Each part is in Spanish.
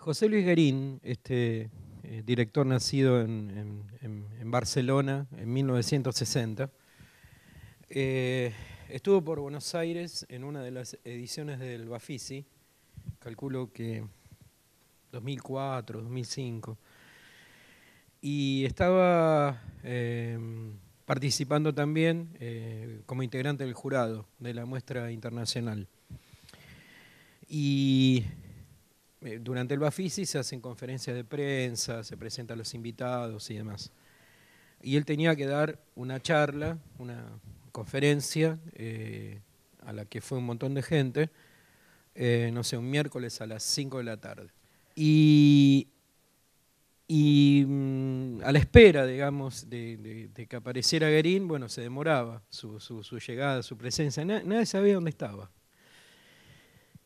José Luis Guerín, este, eh, director nacido en, Barcelona en 1960, eh, estuvo por Buenos Aires en una de las ediciones del Bafisi, calculo que 2004, 2005, y estaba eh, participando también como integrante del jurado de la muestra internacional. Y eh, durante el Bafisi se hacen conferencias de prensa, se presentan los invitados y demás. Y él tenía que dar una charla, una conferencia, eh, a la que fue un montón de gente, eh, no sé, un miércoles a las 5 de la tarde. Y, mm, a la espera, digamos, de, que apareciera Guerín, bueno, se demoraba su, llegada, su presencia, nadie sabía dónde estaba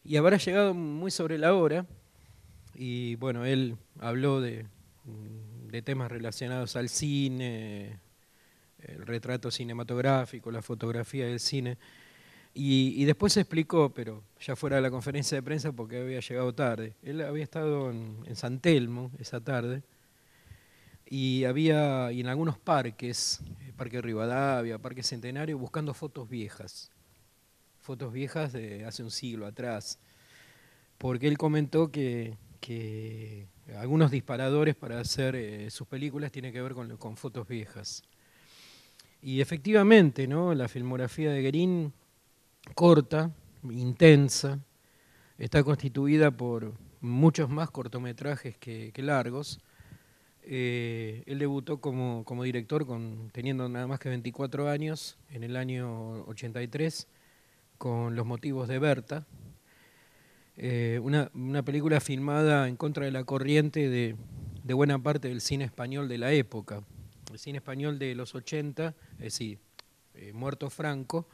y habrá llegado muy sobre la hora, y bueno, él habló de, de temas relacionados al cine, el retrato cinematográfico, la fotografía del cine. Y, después se explicó, pero ya fuera de la conferencia de prensa porque había llegado tarde. Él había estado en, en San Telmo esa tarde y había y en algunos parques, eh, Parque Rivadavia, Parque Centenario, buscando fotos viejas. Fotos viejas de hace un siglo atrás. Porque él comentó que que algunos disparadores para hacer eh, sus películas tiene que ver con, fotos viejas. Y efectivamente, ¿no? la filmografía de Guerin, corta, intensa, está constituida por muchos más cortometrajes que, largos. Eh, él debutó como, director con, teniendo nada más que 24 años, en el año 83, con Los motivos de Berta, eh, una, una, película filmada en contra de la corriente de, buena parte del cine español de la época. El cine español de los 80, es decir, eh, Muerto Franco,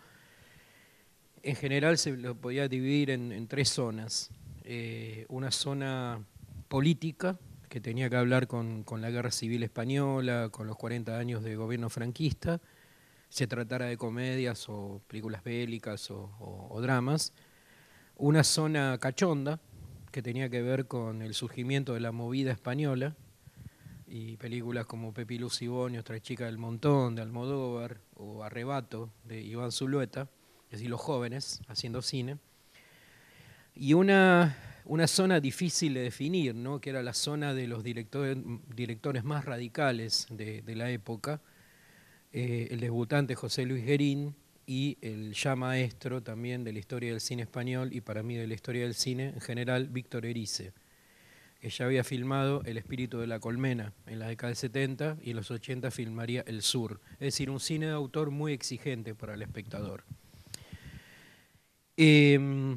en general se lo podía dividir en, tres zonas. Eh, una zona política, que tenía que hablar con, con la guerra civil española, con los 40 años de gobierno franquista, se tratara de comedias o películas bélicas o dramas una zona cachonda que tenía que ver con el surgimiento de la movida española y películas como Pepi Luz y Otra chica del montón, de Almodóvar o Arrebato de Iván Zulueta, es decir, los jóvenes haciendo cine. Y una, zona difícil de definir, ¿no? que era la zona de los directores, más radicales de, la época, eh, el debutante José Luis Gerín, y el ya maestro también de la historia del cine español y para mí de la historia del cine en general, Víctor Erice, que ya había filmado El espíritu de la colmena en la década del 70 y en los 80 filmaría El Sur, es decir, un cine de autor muy exigente para el espectador. Em,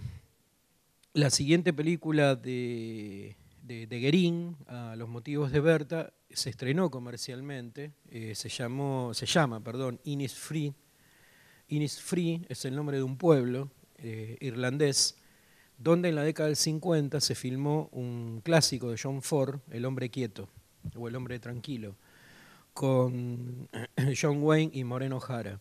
la siguiente película de, de, a los motivos de Berta, se estrenó comercialmente, eh, se, llamó, se llama perdón, Ines Free, Innisfree es el nombre de un pueblo eh, irlandés donde en la década del 50 se filmó un clásico de John Ford, El hombre quieto o El hombre tranquilo, con John Wayne y Moreno Jara.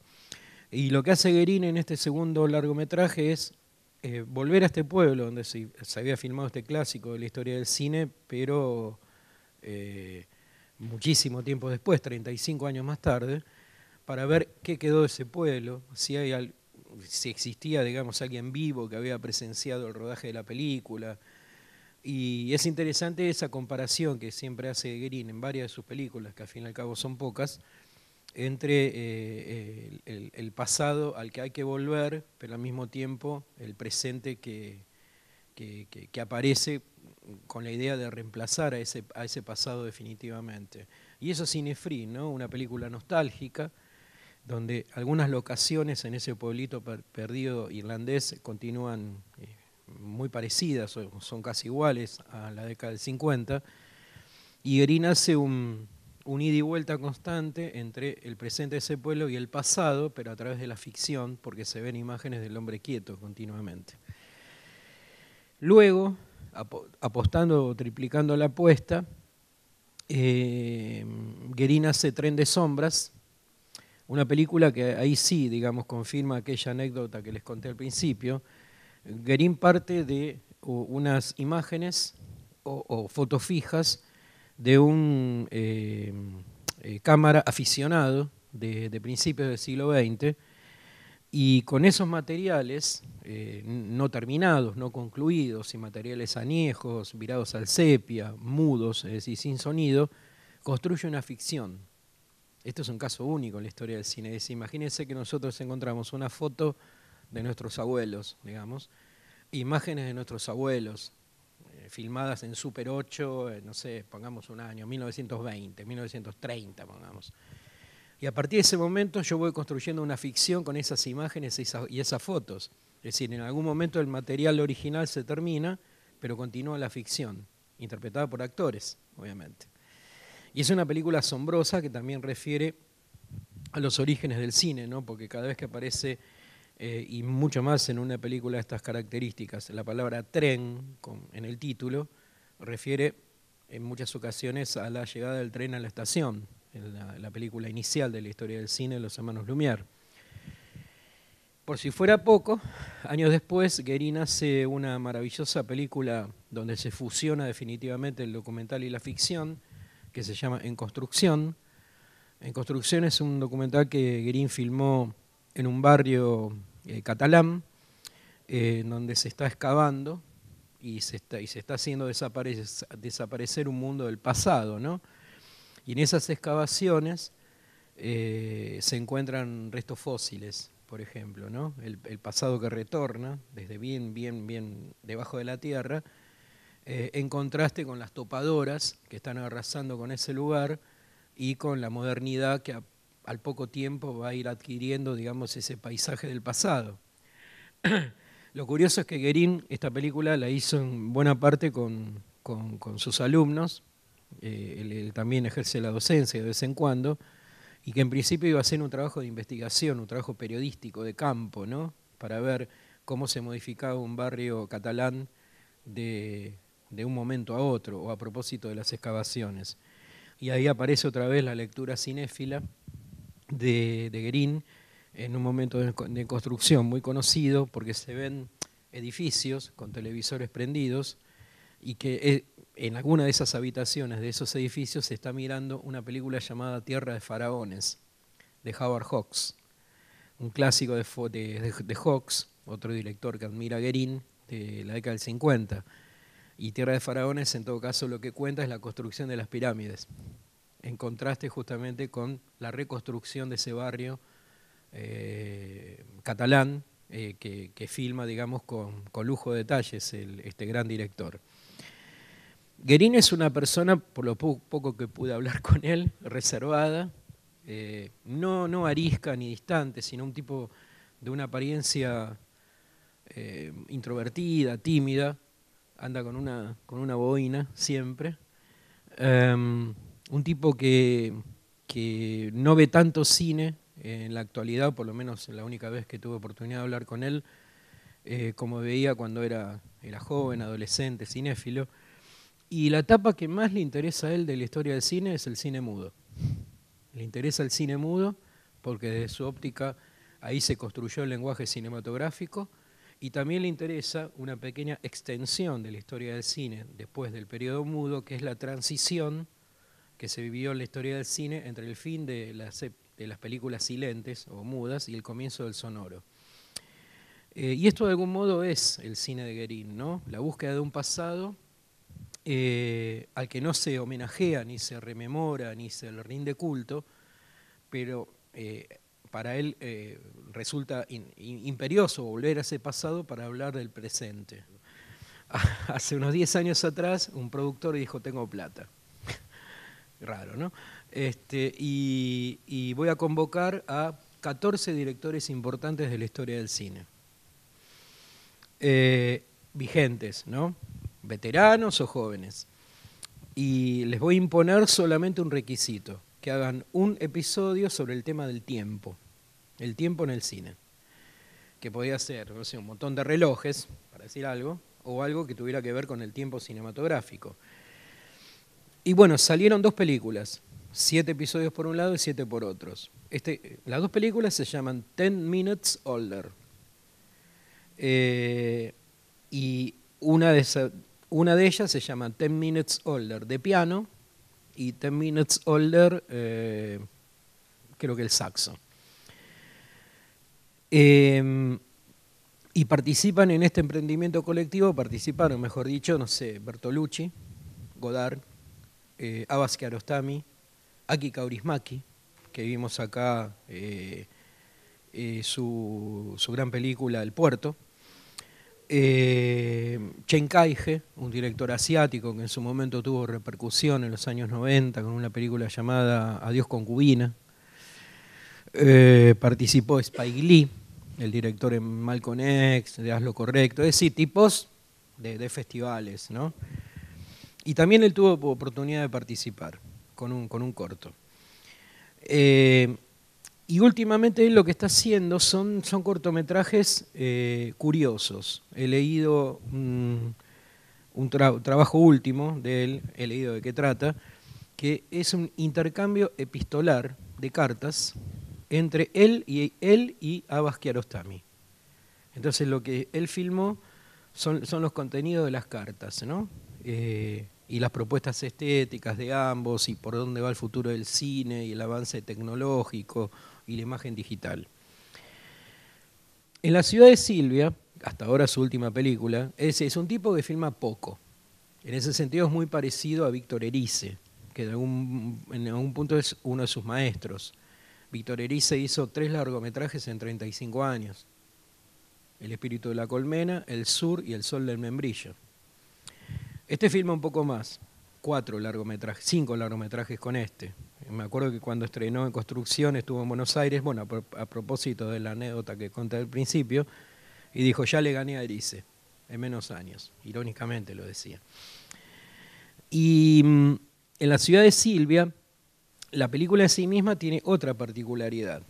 Y lo que hace Guerin en este segundo largometraje es eh, volver a este pueblo donde se, había filmado este clásico de la historia del cine, pero eh, muchísimo tiempo después, 35 años más tarde, para ver qué quedó de ese pueblo, si, si existía, digamos, alguien vivo que había presenciado el rodaje de la película. Y es interesante esa comparación que siempre hace Green en varias de sus películas, que al fin y al cabo son pocas, entre eh, eh, el, pasado al que hay que volver, pero al mismo tiempo el presente que, que, aparece con la idea de reemplazar a ese, a ese pasado definitivamente. Y eso es Cinefree, ¿no? una película nostálgica donde algunas locaciones en ese pueblito perdido irlandés continúan eh, muy parecidas, son casi iguales a la década del 50, y Erin hace un, ida y vuelta constante entre el presente de ese pueblo y el pasado, pero a través de la ficción, porque se ven imágenes del hombre quieto continuamente. Luego, apostando o triplicando la apuesta, eh, hace Tren de Sombras, una película que ahí sí, digamos, confirma aquella anécdota que les conté al principio. Guerín parte de unas imágenes o, fotos fijas de un eh, eh, cámara aficionado de, principios del siglo XX y con esos materiales eh, no terminados, no concluidos, y materiales añejos, virados al sepia, mudos, es decir, sin sonido, construye una ficción esto es un caso único en la historia del cine. imagínense que nosotros encontramos una foto de nuestros abuelos, digamos, imágenes de nuestros abuelos, eh, filmadas en Super 8, eh, no sé, pongamos un año, 1920, 1930, pongamos. Y a partir de ese momento yo voy construyendo una ficción con esas imágenes y esas fotos. Es decir, en algún momento el material original se termina, pero continúa la ficción, interpretada por actores, obviamente. Y es una película asombrosa que también refiere a los orígenes del cine, ¿no? porque cada vez que aparece, eh, y mucho más en una película de estas características, la palabra tren en el título refiere en muchas ocasiones a la llegada del tren a la estación, en la, película inicial de la historia del cine, Los Hermanos Lumière. Por si fuera poco, años después, Guerin hace una maravillosa película donde se fusiona definitivamente el documental y la ficción, que se llama En Construcción. En Construcción es un documental que Green filmó en un barrio eh, catalán, eh, donde se está excavando y se está, haciendo desaparecer, un mundo del pasado. ¿no? Y en esas excavaciones eh, se encuentran restos fósiles, por ejemplo, ¿no? el, el pasado que retorna desde bien, bien, bien debajo de la tierra eh, en contraste con las topadoras que están arrasando con ese lugar y con la modernidad que al poco tiempo va a ir adquiriendo, digamos, ese paisaje del pasado. Lo curioso es que Guerín esta película la hizo en buena parte con, sus alumnos, eh, él, también ejerce la docencia de vez en cuando, y que en principio iba a ser un trabajo de investigación, un trabajo periodístico de campo, ¿no? para ver cómo se modificaba un barrio catalán de, de un momento a otro o a propósito de las excavaciones. Y ahí aparece otra vez la lectura cinéfila de, de Green en un momento de, construcción muy conocido porque se ven edificios con televisores prendidos y que eh, en alguna de esas habitaciones de esos edificios se está mirando una película llamada Tierra de Faraones, de Howard Hawks, un clásico de, de, Hawks, otro director que admira Guerin, de la década del 50. Y Tierra de Faraones, en todo caso, lo que cuenta es la construcción de las pirámides, en contraste justamente con la reconstrucción de ese barrio eh, catalán eh, que, filma, digamos, con, lujo de detalles este gran director. Guerín es una persona, por lo poco que pude hablar con él, reservada, eh, no, arisca ni distante, sino un tipo de una apariencia introvertida, tímida, anda con una, con una boina siempre. Em, un tipo que, que, no ve tanto cine en la actualidad, por lo menos la única vez que tuve oportunidad de hablar con él, eh, como veía cuando era, era joven, adolescente, cinéfilo. Y la etapa que más le interesa a él de la historia del cine es el cine mudo. Le interesa el cine mudo porque desde su óptica ahí se construyó el lenguaje cinematográfico y también le interesa una pequeña extensión de la historia del cine después del periodo mudo, que es la transición que se vivió en la historia del cine entre el fin de las, películas silentes o mudas y el comienzo del sonoro. Eh, y esto de algún modo es el cine de Guérin, ¿no? La búsqueda de un pasado eh, al que no se homenajea, ni se rememora, ni se le rinde culto, pero eh, para él eh, resulta imperioso volver a ese pasado para hablar del presente. Hace unos 10 años atrás, un productor dijo, tengo plata. Raro, ¿no? Este, y, voy a convocar a 14 directores importantes de la historia del cine. Eh, vigentes, ¿no? Veteranos o jóvenes. Y les voy a imponer solamente un requisito que hagan un episodio sobre el tema del tiempo, el tiempo en el cine, que podía ser, no sé, un montón de relojes, para decir algo, o algo que tuviera que ver con el tiempo cinematográfico. Y bueno, salieron dos películas, siete episodios por un lado y siete por otros. Este, las dos películas se llaman Ten Minutes Older. Eh, y una de, una de ellas se llama Ten Minutes Older de piano y Ten Minutes Older, eh, creo que el saxo. Em, y participan en este emprendimiento colectivo, participaron, mejor dicho, no sé, Bertolucci, Godard, eh, Abbas Kiarostami, Aki Kaurismaki, que vimos acá eh, eh, su, su gran película El Puerto, eh, Chen Kaige, un director asiático que en su momento tuvo repercusión en los años 90 con una película llamada Adiós concubina. Eh, participó Spike Lee, el director en Malcolm X, de Haz lo correcto, es decir, tipos de, festivales, Y también él tuvo oportunidad de participar con un, con un corto. Eh, y últimamente él lo que está haciendo son, son cortometrajes eh, curiosos. He leído un, trabajo último de él, he leído de qué trata, que es un intercambio epistolar de cartas entre él y, él y Abbas Kiarostami. Entonces lo que él filmó son, los contenidos de las cartas, ¿no? Eh, y las propuestas estéticas de ambos y por dónde va el futuro del cine y el avance tecnológico y la imagen digital. En la ciudad de Silvia, hasta ahora su última película, es, es un tipo que filma poco. En ese sentido es muy parecido a Víctor Erice, que en algún punto es uno de sus maestros. Víctor Erice hizo tres largometrajes en 35 años. El espíritu de la colmena, El sur y El sol del membrillo. Este filma un poco más cuatro largometrajes, cinco largometrajes con este. Me acuerdo que cuando estrenó en construcción estuvo en Buenos Aires, bueno, a, propósito de la anécdota que conté al principio, y dijo, ya le gané a Erice, en menos años, irónicamente lo decía. Y mm, en la ciudad de Silvia, la película en sí misma tiene otra particularidad.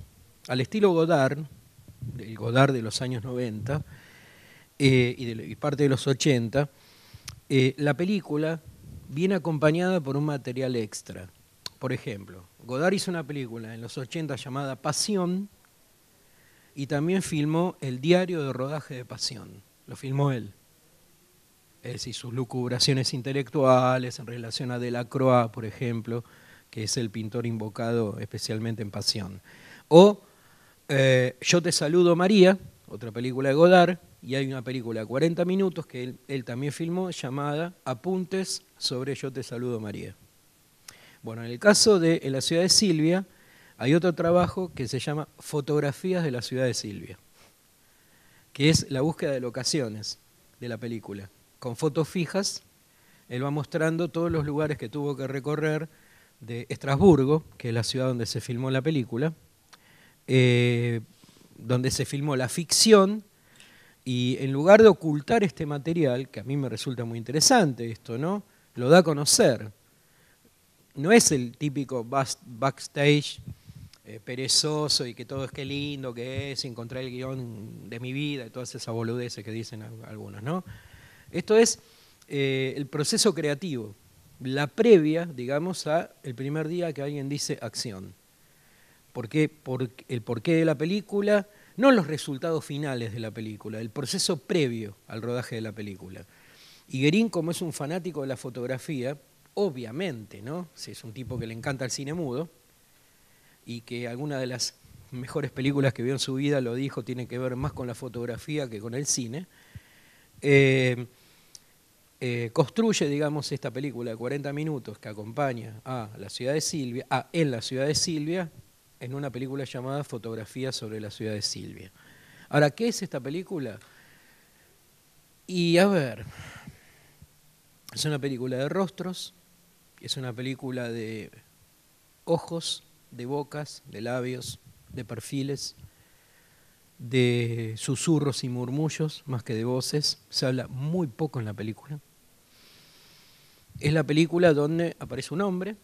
Al estilo Godard, el Godard de los años 90 eh, y, parte de los 80, eh, la película viene acompañada por un material extra. Por ejemplo, Godard hizo una película en los 80 llamada Pasión y también filmó el diario de rodaje de Pasión. Lo filmó él. Es decir, sus lucubraciones intelectuales en relación a Delacroix, por ejemplo, que es el pintor invocado especialmente en Pasión. O eh, Yo te saludo María, otra película de Godard, y hay una película de 40 minutos que él, también filmó llamada Apuntes sobre Yo te saludo María. Bueno, en el caso de la ciudad de Silvia, hay otro trabajo que se llama Fotografías de la ciudad de Silvia, que es la búsqueda de locaciones de la película. Con fotos fijas, él va mostrando todos los lugares que tuvo que recorrer de Estrasburgo, que es la ciudad donde se filmó la película, eh, donde se filmó la ficción y en lugar de ocultar este material, que a mí me resulta muy interesante esto, ¿no? Lo da a conocer. No es el típico backstage eh, perezoso y que todo es qué lindo que es, encontrar el guión de mi vida y todas esas boludeces que dicen algunos, ¿no? Esto es eh, el proceso creativo, la previa, digamos, a el primer día que alguien dice acción. ¿Por qué? el porqué de la película, no los resultados finales de la película, el proceso previo al rodaje de la película. Guerín, como es un fanático de la fotografía, obviamente, ¿no? Si es un tipo que le encanta el cine mudo y que alguna de las mejores películas que vio en su vida, lo dijo, tiene que ver más con la fotografía que con el cine. Eh, eh, construye, digamos, esta película de 40 minutos que acompaña a la ciudad de Silvia, a, en la ciudad de Silvia, en una película llamada Fotografía sobre la ciudad de Silvia. Ahora, ¿qué es esta película? Y a ver, es una película de rostros, es una película de ojos, de bocas, de labios, de perfiles, de susurros y murmullos, más que de voces. Se habla muy poco en la película. Es la película donde aparece un hombre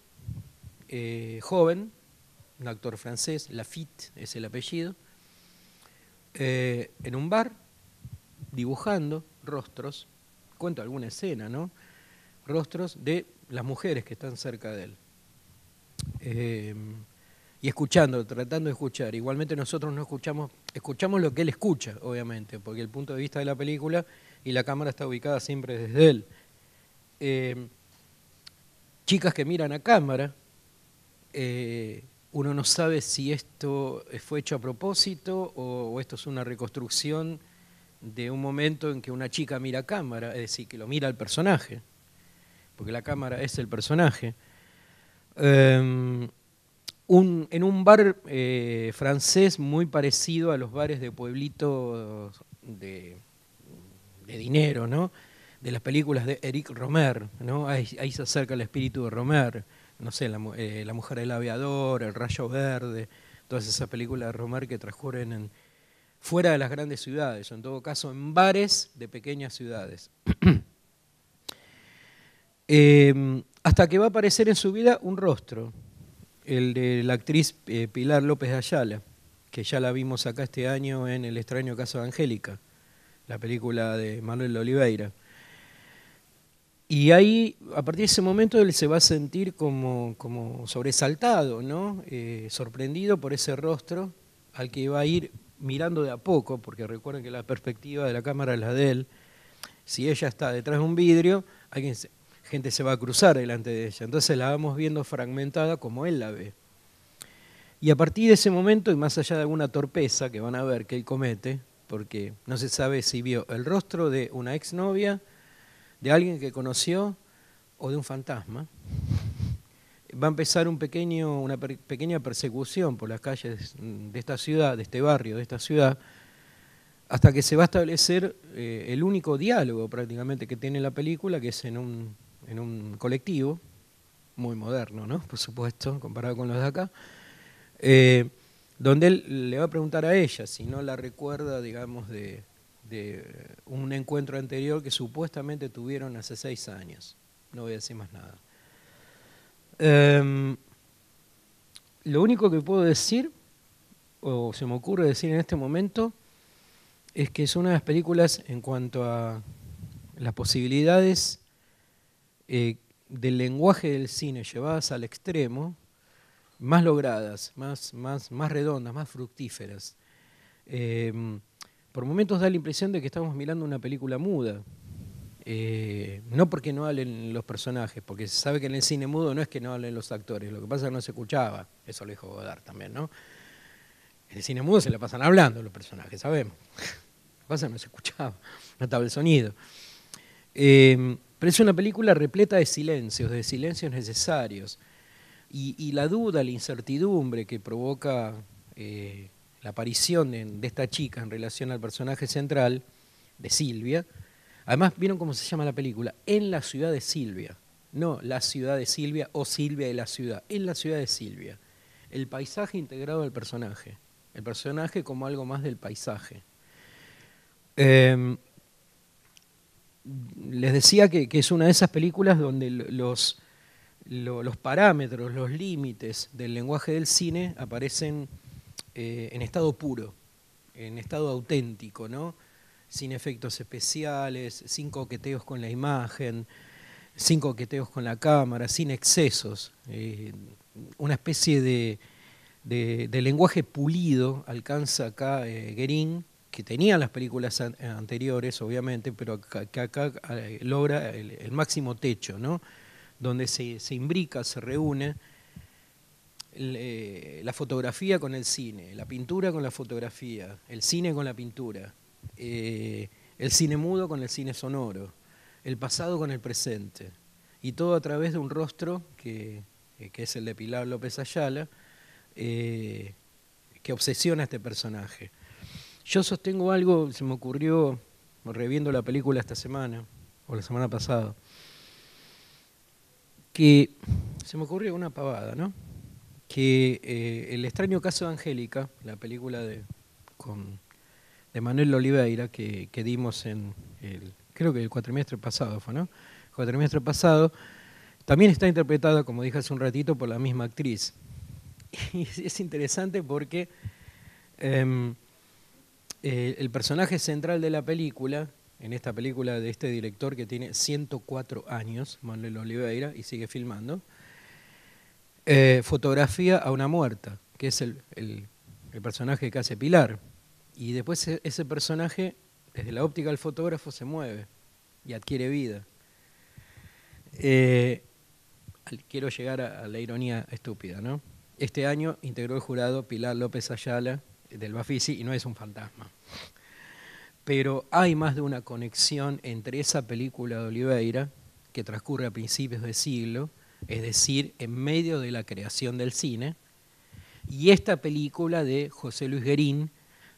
eh, joven, un actor francés, Lafitte es el apellido, eh, en un bar, dibujando rostros, cuento alguna escena, ¿no? Rostros de las mujeres que están cerca de él. Em, y escuchando, tratando de escuchar. Igualmente nosotros no escuchamos, escuchamos lo que él escucha, obviamente, porque el punto de vista de la película y la cámara está ubicada siempre desde él. Em, chicas que miran a cámara, eh, uno no sabe si esto fue hecho a propósito o, esto es una reconstrucción de un momento en que una chica mira a cámara, es decir, que lo mira al personaje, porque la cámara es el personaje. Em, en un bar eh, francés muy parecido a los bares de pueblitos de, dinero, ¿no? de las películas de Eric Romer, ¿no? ahí, ahí se acerca el espíritu de Romer no sé, eh, la, Mujer del Aviador, El Rayo Verde, todas esas películas de Romer que transcurren en, fuera de las grandes ciudades, o en todo caso en bares de pequeñas ciudades. Em, hasta que va a aparecer en su vida un rostro, el de la actriz eh, Pilar López de Ayala, que ya la vimos acá este año en El extraño caso de Angélica, la película de Manuel Oliveira. Y ahí, a partir de ese momento, él se va a sentir como, sobresaltado, ¿no? Eh, sorprendido por ese rostro al que va a ir mirando de a poco, porque recuerden que la perspectiva de la cámara es la de él. Si ella está detrás de un vidrio, gente se va a cruzar delante de ella. Entonces la vamos viendo fragmentada como él la ve. Y a partir de ese momento, y más allá de alguna torpeza que van a ver que él comete, porque no se sabe si vio el rostro de una exnovia, de alguien que conoció o de un fantasma. Va a empezar una pequeña persecución por las calles de esta ciudad, de este barrio, de esta ciudad, hasta que se va a establecer eh, el único diálogo prácticamente que tiene la película, que es en un, colectivo, muy moderno, Por supuesto, comparado con los de acá, eh, donde él le va a preguntar a ella si no la recuerda, digamos, de, de un encuentro anterior que supuestamente tuvieron hace seis años. No voy a decir más nada. Em, lo único que puedo decir, o se me ocurre decir en este momento, es que es una de las películas en cuanto a las posibilidades eh, del lenguaje del cine llevadas al extremo, más logradas, más, más, más redondas, más fructíferas. Em, por momentos da la impresión de que estamos mirando una película muda. Eh, no porque no hablen los personajes, porque se sabe que en el cine mudo no es que no hablen los actores, lo que pasa es que no se escuchaba, eso lo dijo Godard también, ¿no? En el cine mudo se la pasan hablando los personajes, sabemos. Lo que pasa es que no se escuchaba, no estaba el sonido. Eh, pero es una película repleta de silencios, de silencios necesarios. Y, la duda, la incertidumbre que provoca eh, la aparición de, esta chica en relación al personaje central, de Silvia. Además, ¿vieron cómo se llama la película? En la ciudad de Silvia. No la ciudad de Silvia o Silvia de la ciudad. En la ciudad de Silvia. El paisaje integrado al personaje. El personaje como algo más del paisaje. Em, les decía que, es una de esas películas donde los, los parámetros, los límites del lenguaje del cine aparecen eh, en estado puro, en estado auténtico, ¿no? Sin efectos especiales, sin coqueteos con la imagen, sin coqueteos con la cámara, sin excesos. Eh, una especie de, de, lenguaje pulido alcanza acá eh, que tenía las películas eh, anteriores, obviamente, pero que acá, logra el, máximo techo, ¿no? Donde se, se imbrica, se reúne eh, la fotografía con el cine, la pintura con la fotografía, el cine con la pintura, eh, el cine mudo con el cine sonoro, el pasado con el presente, y todo a través de un rostro que, eh, es el de Pilar López Ayala, que obsesiona a este personaje. Yo sostengo algo, se me ocurrió reviendo la película esta semana, o la semana pasada, que se me ocurrió una pavada, ¿no? que eh, El extraño caso de Angélica, la película de, Manuel Oliveira que, dimos en el, creo que el cuatrimestre pasado fue, ¿no? cuatrimestre pasado, también está interpretada, como dije hace un ratito, por la misma actriz. Y es interesante porque em, eh, el personaje central de la película, en esta película de este director que tiene 104 años, Manuel Oliveira, y sigue filmando, eh, fotografía a una muerta, que es el, personaje que hace Pilar. Y después e, ese personaje, desde la óptica del fotógrafo, se mueve y adquiere vida. Eh, quiero llegar a, la ironía estúpida, ¿no? Este año integró el jurado Pilar López Ayala del Bafisi y no es un fantasma. Pero hay más de una conexión entre esa película de Oliveira, que transcurre a principios de siglo, es decir, en medio de la creación del cine, y esta película de José Luis Guerín,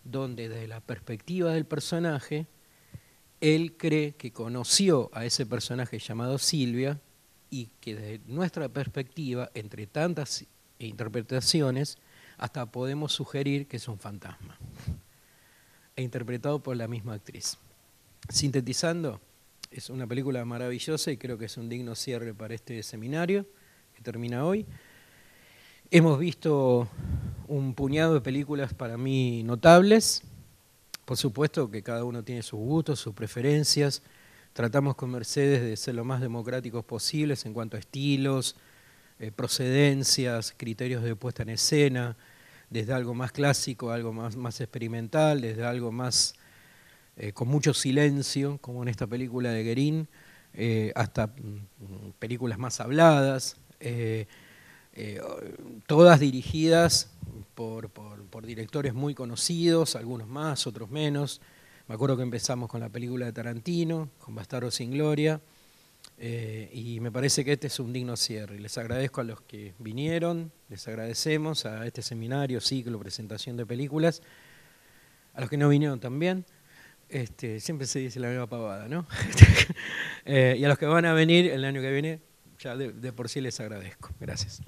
donde desde la perspectiva del personaje, él cree que conoció a ese personaje llamado Silvia y que desde nuestra perspectiva, entre tantas interpretaciones, hasta podemos sugerir que es un fantasma, e interpretado por la misma actriz. Sintetizando, es una película maravillosa y creo que es un digno cierre para este seminario que termina hoy. Hemos visto un puñado de películas para mí notables. Por supuesto que cada uno tiene sus gustos, sus preferencias. Tratamos con Mercedes de ser lo más democráticos posibles en cuanto a estilos, eh, procedencias, criterios de puesta en escena, desde algo más clásico algo más, más experimental, desde algo más eh, con mucho silencio, como en esta película de Guerin, eh, hasta mm, películas más habladas, eh, todas dirigidas por, por, directores muy conocidos, algunos más, otros menos. Me acuerdo que empezamos con la película de Tarantino, con Bastardo sin Gloria, y me parece que este es un digno cierre. Les agradezco a los que vinieron, les agradecemos a este seminario, ciclo, presentación de películas, a los que no vinieron también. Este, siempre se dice la misma pavada, ¿no? Eh, y a los que van a venir el año que viene, ya de por sí les agradezco. Gracias.